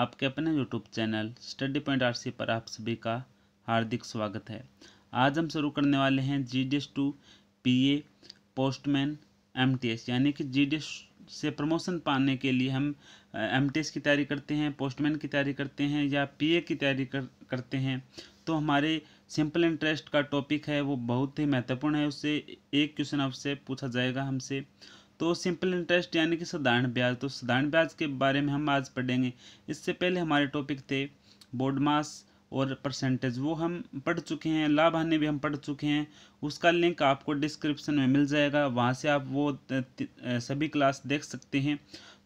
आपके अपने YouTube channel study point R पर आप सभी का हार्दिक स्वागत है आज हम शुरू करने वाले हैं G D S to P A postman M T S यानी कि जी डी एस से प्रमोशन पाने के लिए हम एम टी एस की तैयारी करते हैं पोस्टमैन की तैयारी करते हैं या पी ए की तैयारी कर, करते हैं तो हमारे सिंपल इंटरेस्ट का टॉपिक है वो बहुत ही महत्वपूर्ण है उससे एक क्वेश्चन आपसे पूछा जाएगा हमसे तो सिंपल इंटरेस्ट यानी कि साधारण ब्याज तो साधारण ब्याज के बारे में हम आज पढ़ेंगे इससे पहले हमारे टॉपिक थे बोर्ड मास और परसेंटेज वो हम पढ़ चुके हैं लाभ हानि भी हम पढ़ चुके हैं उसका लिंक आपको डिस्क्रिप्शन में मिल जाएगा वहाँ से आप वो सभी क्लास देख सकते हैं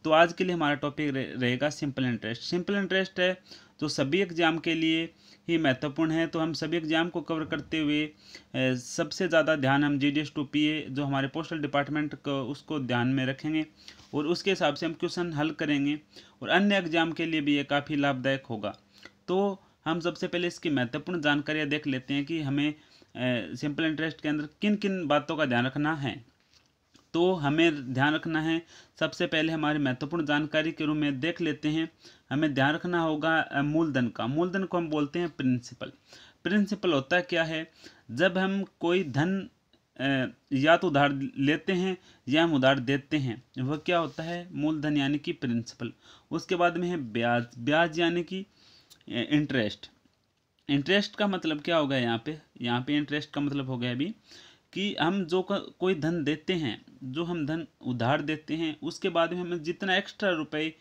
तो आज के लिए हमारा टॉपिक रहेगा सिंपल इंटरेस्ट सिंपल इंटरेस्ट है तो सभी एग्जाम के लिए ही महत्वपूर्ण है तो हम सभी एग्जाम को कवर करते हुए सबसे ज़्यादा ध्यान हम G D S to P A जो हमारे पोस्टल डिपार्टमेंट को उसको ध्यान में रखेंगे और उसके हिसाब से हम क्वेश्चन हल करेंगे और अन्य एग्जाम के लिए भी ये काफ़ी लाभदायक होगा तो हम सबसे पहले इसकी महत्वपूर्ण जानकारियाँ देख लेते हैं कि हमें सिंपल इंटरेस्ट के अंदर किन किन बातों का ध्यान रखना है तो हमें ध्यान रखना है सबसे पहले हमारी महत्वपूर्ण जानकारी के रूप में देख लेते हैं हमें ध्यान रखना होगा मूलधन का मूलधन को हम बोलते हैं प्रिंसिपल प्रिंसिपल होता क्या है जब हम कोई धन या तो उधार लेते हैं या हम उधार देते हैं वह क्या होता है मूलधन यानी कि प्रिंसिपल उसके बाद में है ब्याज ब्याज यानी कि इंटरेस्ट इंटरेस्ट का मतलब क्या होगा यहाँ पे यहाँ पे इंटरेस्ट का मतलब हो गया अभी कि हम जो कोई धन देते हैं जो हम धन उधार देते हैं उसके बाद में हमें जितना एक्स्ट्रा रुपए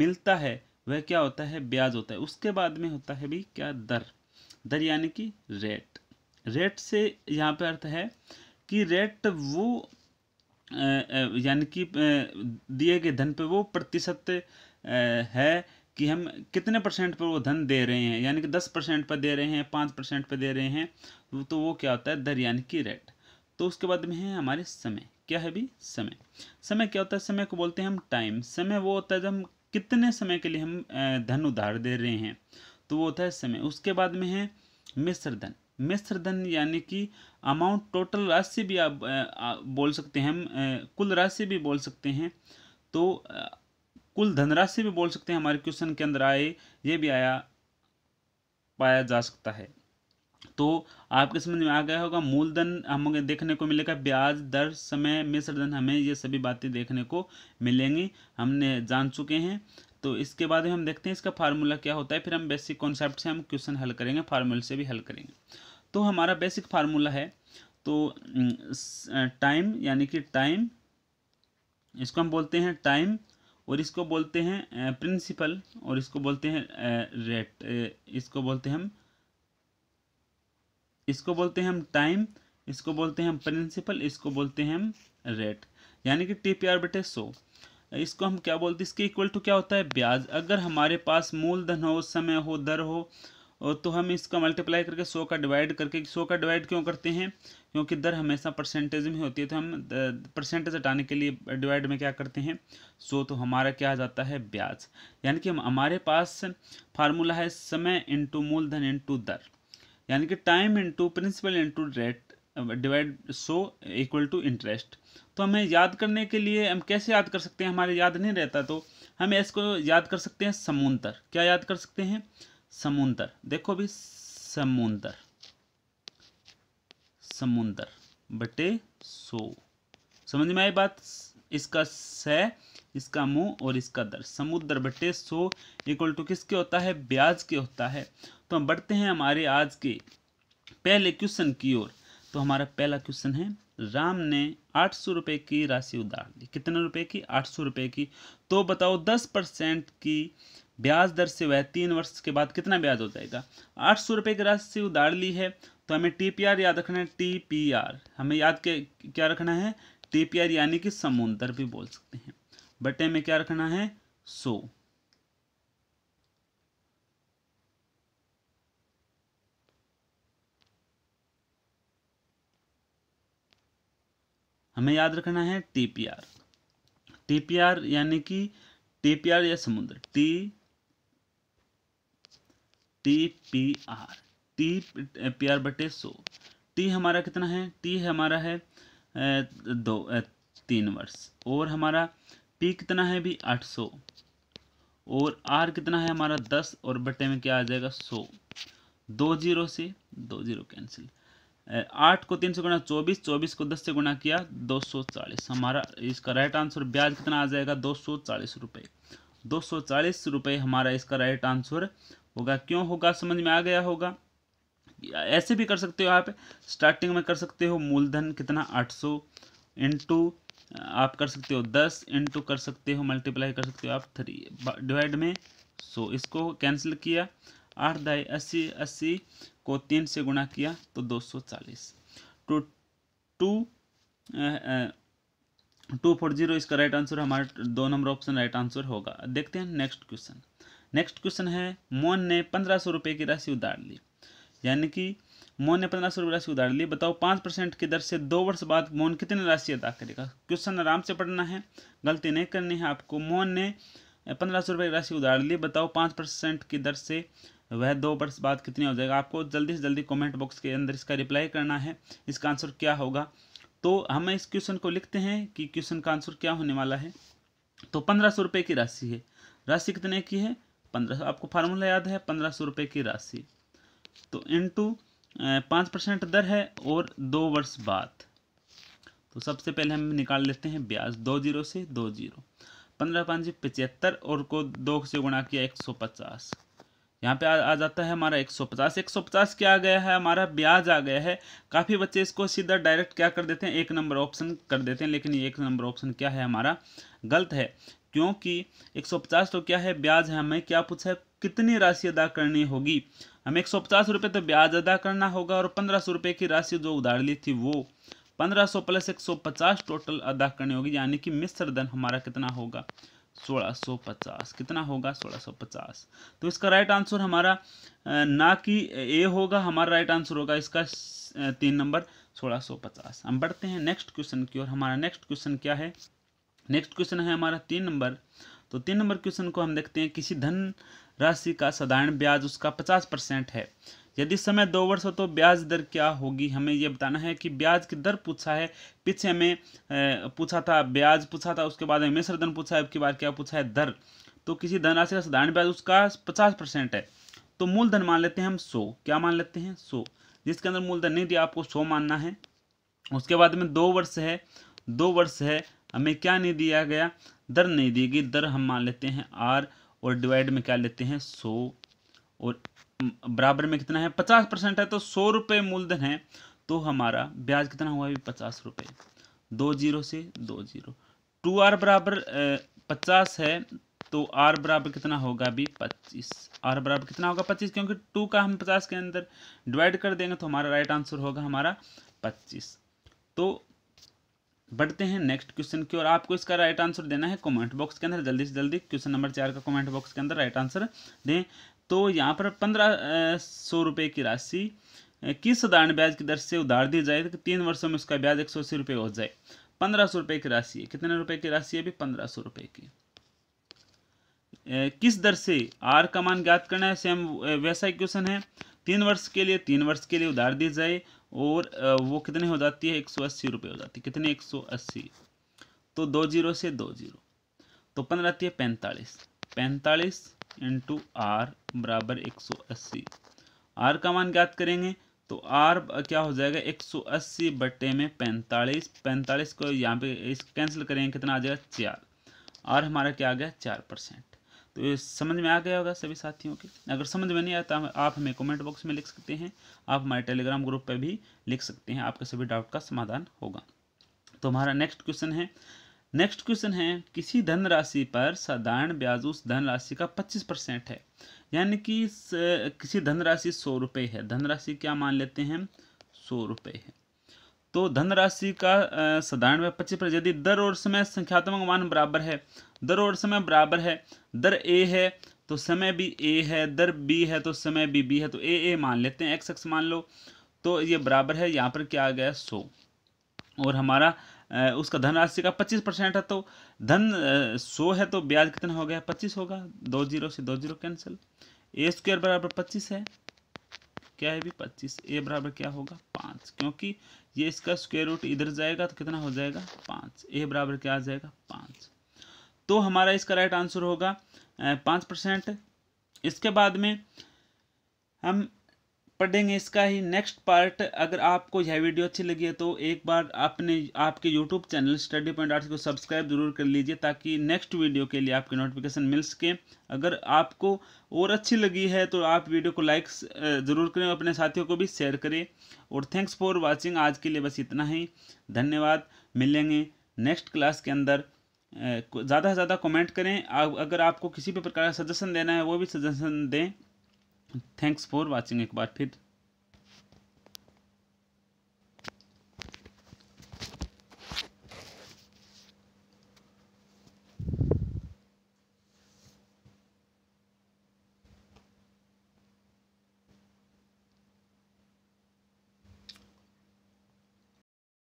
मिलता है वह क्या होता है ब्याज होता है उसके बाद में होता है भी क्या दर दर यानी कि रेट रेट से यहाँ पे अर्थ है कि रेट वो यानी कि दिए गए धन पे वो प्रतिशत है कि हम कितने परसेंट पर वो धन दे रहे हैं यानी कि दस परसेंट पर दे रहे हैं पाँच परसेंट पर दे रहे हैं तो वो क्या होता है दर यानी कि रेट तो उसके बाद में है हमारे समय क्या है भी समय समय क्या होता है समय को बोलते हैं हम टाइम समय वो होता है जब हम कितने समय के लिए हम धन उधार दे रहे हैं तो वो होता है समय उसके बाद में है मिश्र धन मिश्र धन यानी कि अमाउंट टोटल राशि भी आप बोल सकते हैं हम कुल राशि भी बोल सकते हैं तो कुल धनराशि भी बोल सकते हैं हमारे क्वेश्चन के अंदर आए ये भी आया पाया जा सकता है तो आपके समझ में आ गया होगा मूलधन हमें देखने को मिलेगा ब्याज दर समय मिश्रधन हमें ये सभी बातें देखने को मिलेंगी हमने जान चुके हैं तो इसके बाद हम देखते हैं इसका फार्मूला क्या होता है फिर हम बेसिक कॉन्सेप्ट से हम क्वेश्चन हल करेंगे फार्मूले से भी हल करेंगे तो हमारा बेसिक फार्मूला है तो टाइम यानी कि टाइम इसको हम बोलते हैं टाइम और इसको बोलते हैं प्रिंसिपल और इसको बोलते हैं रेट इसको बोलते हैं हम इसको बोलते हैं हम टाइम इसको बोलते हैं हम प्रिंसिपल इसको बोलते हैं हम रेट यानी कि टी पी आर बेटे सो इसको हम क्या बोलते हैं इसके इक्वल टू क्या होता है ब्याज अगर हमारे पास मूलधन हो समय हो दर हो तो हम इसका मल्टीप्लाई करके सो का डिवाइड करके सो का डिवाइड क्यों करते हैं क्योंकि दर हमेशा परसेंटेज में होती है तो हम परसेंटेज हटाने के लिए डिवाइड में क्या करते हैं सो तो हमारा क्या आ जाता है ब्याज यानी कि हमारे पास फार्मूला है समय इंटू मूलधन इंटू दर यानी कि time into principal into date divide सो इक्वल टू इंटरेस्ट तो हमें याद करने के लिए हम कैसे याद कर सकते हैं हमारे याद नहीं रहता तो हम इसको याद कर सकते हैं समुंतर क्या याद कर सकते हैं समुंतर देखो अभी समुंतर समुंदर बटे सो समझ में आई बात इसका स इसका मुंह और इसका दर समुद्र बटे सो इक्वल टू किसके होता है ब्याज के होता है तो हम बढ़ते हैं हमारे आज के पहले क्वेश्चन की ओर तो हमारा पहला क्वेश्चन है राम ने आठ सौ रुपये की राशि उधार ली कितने रुपए की आठ सौ रुपये की तो बताओ दस परसेंट की ब्याज दर से वह तीन वर्ष के बाद कितना ब्याज हो जाएगा आठ सौ रुपये की राशि उधार ली है तो हमें टी पी आर याद रखना है टी पी आर हमें याद क्या क्या रखना है टी पी आर यानी कि समुद्र भी बोल सकते हैं बटे में क्या रखना है सो हमें याद रखना है टीपीआर टीपीआर यानी कि टीपीआर या समुद्र T T P R T P R बटे सो टी हमारा कितना है टी हमारा है दो तीन वर्ष और हमारा पी कितना है भी 800 और आर कितना है हमारा 10 और बट्टे में क्या आ जाएगा 100 दो जीरो से दो जीरो कैंसिल आठ को तीन सौ गुणा चौबीस चौबीस को दस से गुणा किया दो सौ चालीस हमारा इसका राइट आंसर ब्याज कितना आ जाएगा दो सौ चालीस रुपये दो सौ चालीस रुपये हमारा इसका राइट आंसर होगा क्यों होगा समझ में आ गया होगा ऐसे भी कर सकते हो आप स्टार्टिंग में कर सकते हो मूलधन कितना आठ सौ इंटू आप कर सकते हो दस इंटू कर सकते हो मल्टीप्लाई कर सकते हो आप थ्री डिवाइड में सो इसको कैंसिल किया आठ दाई अस्सी अस्सी को तीन से गुणा किया तो दो सौ चालीस two two two four zero इसका राइट आंसर हमारा दो नंबर ऑप्शन राइट आंसर होगा देखते हैं नेक्स्ट क्वेश्चन नेक्स्ट क्वेश्चन है मोहन ने पंद्रह सौ रुपये की राशि उधार ली यानी कि मोहन ने पंद्रह सौ रुपये राशि उधार ली बताओ पाँच परसेंट की दर से दो वर्ष बाद मोहन कितनी राशि अदा करेगा क्वेश्चन आराम से पढ़ना है गलती नहीं करनी है आपको मोहन ने पंद्रह सौ रुपये राशि उधार ली बताओ पाँच परसेंट की दर से वह दो वर्ष बाद कितनी हो जाएगा आपको जल्दी से जल्दी कॉमेंट बॉक्स के अंदर इसका रिप्लाई करना है इसका आंसर क्या होगा तो हम इस क्वेश्चन को लिखते हैं कि क्वेश्चन का आंसर क्या होने वाला है तो पंद्रह सौ रुपये की राशि है राशि कितने की है पंद्रह आपको फार्मूला याद है पंद्रह सौ रुपये की राशि तो इन टू पाँच परसेंट दर है और दो वर्ष बाद तो सबसे पहले हम निकाल लेते हैं ब्याज दो जीरो से दो जीरो पंद्रह पाँच पचहत्तर और को दो से गुणा किया एक सौ पचास यहाँ पे आ, आ जाता है हमारा एक सौ पचास एक सौ पचास क्या आ गया है हमारा ब्याज आ गया है काफ़ी बच्चे इसको सीधा डायरेक्ट क्या कर देते हैं एक नंबर ऑप्शन कर देते हैं लेकिन ये एक नंबर ऑप्शन क्या है हमारा गलत है क्योंकि एक तो क्या है ब्याज है हमें क्या पूछा है कितनी राशि अदा करनी होगी हमें एक सौ तो ब्याज अदा करना होगा और पंद्रह सौ की राशि जो उधार ली थी वो पंद्रह सौ प्लस एक सौ पचास टोटल अदा करनी होगी यानी कि मिश्र धन हमारा कितना होगा सोलह सौ पचास कितना होगा सोलह सौ पचास तो इसका राइट आंसर हमारा ना कि ए होगा हमारा राइट आंसर होगा इसका तीन नंबर सोलह सौ पचास हम बढ़ते हैं नेक्स्ट क्वेश्चन की ओर हमारा नेक्स्ट क्वेश्चन क्या है नेक्स्ट क्वेश्चन है हमारा तीन नंबर तो तीन नंबर क्वेश्चन को हम देखते हैं किसी धन राशि का साधारण ब्याज उसका पचास परसेंट है यदि समय दो वर्ष हो तो ब्याज दर क्या होगी हमें ये बताना है कि ब्याज की दर पूछा है पीछे हमें पूछा था ब्याज पूछा था उसके बाद हमें सरधन पूछा है अब बार क्या पूछा है दर तो किसी धनराशि का साधारण ब्याज उसका पचास परसेंट है तो मूलधन मान लेते हैं हम सो क्या मान लेते हैं सो जिसके अंदर मूलधन नहीं दिया आपको सो मानना है उसके बाद में दो वर्ष है दो वर्ष है हमें क्या नहीं दिया गया दर नहीं दी गई दर हम मान लेते हैं आर और डिवाइड में क्या लेते हैं सो और बराबर में कितना है पचास परसेंट है तो सौ रुपये मूलधन है तो हमारा ब्याज कितना हुआ अभी पचास रुपये दो जीरो से दो जीरो टू आर बराबर पचास है तो आर बराबर कितना होगा अभी पच्चीस आर बराबर कितना होगा पच्चीस क्योंकि टू का हम पचास के अंदर डिवाइड कर देंगे तो हमारा राइट आंसर होगा हमारा पच्चीस तो बढ़ते हैं नेक्स्ट क्वेश्चन की और आपको इसका राइट आंसर देना है कमेंट बॉक्स के अंदर जल्दी से जल्दी क्वेश्चन नंबर चार का कमेंट बॉक्स के अंदर राइट आंसर दें तो यहाँ पर पंद्रह सौ रुपये की राशि किस साधारण ब्याज की दर से उधार दी जाए कि तीन वर्षों में उसका ब्याज एक सौ अस्सी रुपये हो जाए पंद्रह सौ रुपये की राशि है कितने रुपये की राशि है अभी पंद्रह सौ रुपये की किस दर से आर का मान ज्ञात करना है सेम वैसा ही क्वेश्चन है तीन वर्ष के लिए तीन वर्ष के लिए उधार दी जाए और वो कितने हो जाती है एक सौ अस्सी रुपये हो जाती है कितने एक सौ अस्सी तो दो जीरो से दो जीरो तो पंद्रह आती है पैंतालीस पैंतालीस इंटू आर बराबर एक सौ अस्सी आर का मान ज्ञात करेंगे तो आर क्या हो जाएगा एक सौ अस्सी बटे में पैंतालीस पैंतालीस को यहाँ पे इस कैंसिल करेंगे कितना आ जाएगा चार आर हमारा क्या आ गया चार परसेंट तो ये समझ में आ गया होगा सभी साथियों के अगर समझ में नहीं आता तो आप हमें कमेंट बॉक्स में लिख सकते हैं आप हमारे टेलीग्राम ग्रुप पर भी लिख सकते हैं आपके सभी डाउट का समाधान होगा तो हमारा नेक्स्ट क्वेश्चन है नेक्स्ट क्वेश्चन है किसी धनराशि पर साधारण ब्याज उस धन राशि का 25 परसेंट है यानी कि किसी धनराशि सौ रुपये है धनराशि क्या मान लेते हैं सौ रुपये है तो धनराशि का साधारण में पच्चीस पर यदि दर और समय संख्यात्मक मान बराबर है दर और समय बराबर है दर ए है तो समय भी ए है दर बी है तो समय भी बी है तो ए ए मान लेते हैं एक्स एक्स मान लो तो ये बराबर है यहाँ पर क्या आ गया सो और हमारा उसका धन राशि का पच्चीस परसेंट है तो धन सौ है तो ब्याज कितना हो गया पच्चीस होगा दो जीरो से दो जीरो कैंसिल ए स्क्वायर बराबर पच्चीस है क्या है भी पच्चीस ए बराबर क्या होगा पाँच क्योंकि ये इसका स्क्वायर रूट इधर जाएगा तो कितना हो जाएगा पाँच ए बराबर क्या आ जाएगा पाँच तो हमारा इसका राइट आंसर होगा पाँच परसेंट इसके बाद में हम पढ़ेंगे इसका ही नेक्स्ट पार्ट अगर आपको यह वीडियो अच्छी लगी है तो एक बार आपने आपके YouTube channel study point arts को सब्सक्राइब जरूर कर लीजिए ताकि नेक्स्ट वीडियो के लिए आपके नोटिफिकेशन मिल सके अगर आपको और अच्छी लगी है तो आप वीडियो को लाइक ज़रूर करें और अपने साथियों को भी शेयर करें और थैंक्स फॉर वॉचिंग आज के लिए बस इतना ही धन्यवाद मिलेंगे नेक्स्ट क्लास के अंदर ज़्यादा से ज़्यादा कमेंट करें अगर आपको किसी भी प्रकार का सजेशन देना है वो भी सजेशन दें थैंक्स फॉर वाचिंग एक बार फिर